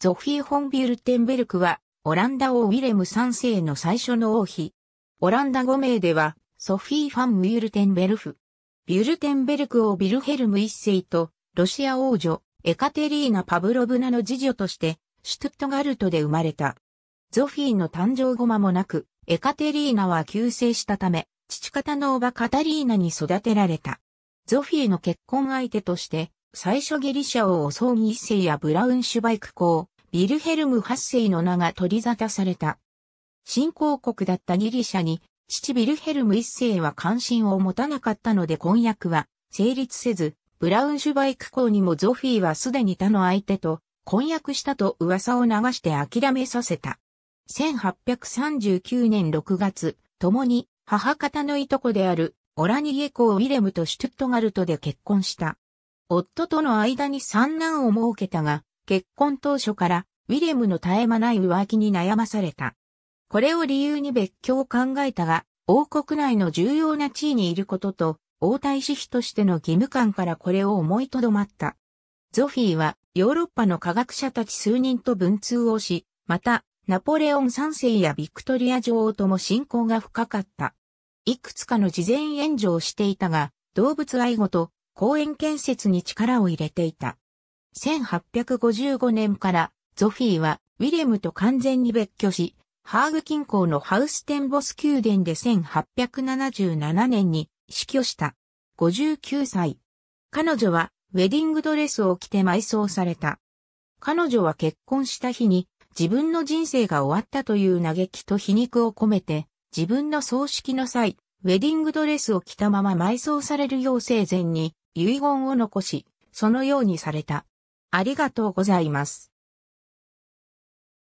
ゾフィー・ホンビュルテンベルクは、オランダ王ウィレム3世の最初の王妃。オランダ5名では、ソフィー・ファン・ウュルテンベルフ。ビュルテンベルク王ビルヘルム1世と、ロシア王女、エカテリーナ・パブロブナの次女として、シュトゥットガルトで生まれた。ゾフィーの誕生後間もなく、エカテリーナは急逝したため、父方の叔母カタリーナに育てられた。ゾフィーの結婚相手として、最初ギリシャ王ソー一世やブラウンシュバイク公、ビルヘルム八世の名が取り沙汰された。新興国だったギリシャに、父ビルヘルム一世は関心を持たなかったので婚約は成立せず、ブラウンシュバイク公にもゾフィーはすでに他の相手と婚約したと噂を流して諦めさせた。1839年6月、共に母方のいとこであるオラニエ公ウィレムとシュトゥットガルトで結婚した。夫との間に三男を設けたが、結婚当初からウィレムの絶え間ない浮気に悩まされた。これを理由に別居を考えたが、王国内の重要な地位にいることと、王太子妃としての義務感からこれを思いとどまった。ゾフィーはヨーロッパの科学者たち数人と文通をし、また、ナポレオン三世やビクトリア女王とも親交が深かった。いくつかの事前援助をしていたが、動物愛護と公園建設に力を入れていた。1855年からゾフィーはウィレムと完全に別居し、ハーグ近郊のハウステンボス宮殿で1877年に死去した。59歳。彼女はウェディングドレスを着て埋葬された。彼女は結婚した日に自分の人生が終わったという嘆きと皮肉を込めて、自分の葬式の際、ウェディングドレスを着たまま埋葬されるよう生前に遺言を残し、そのようにされた。ありがとうございます。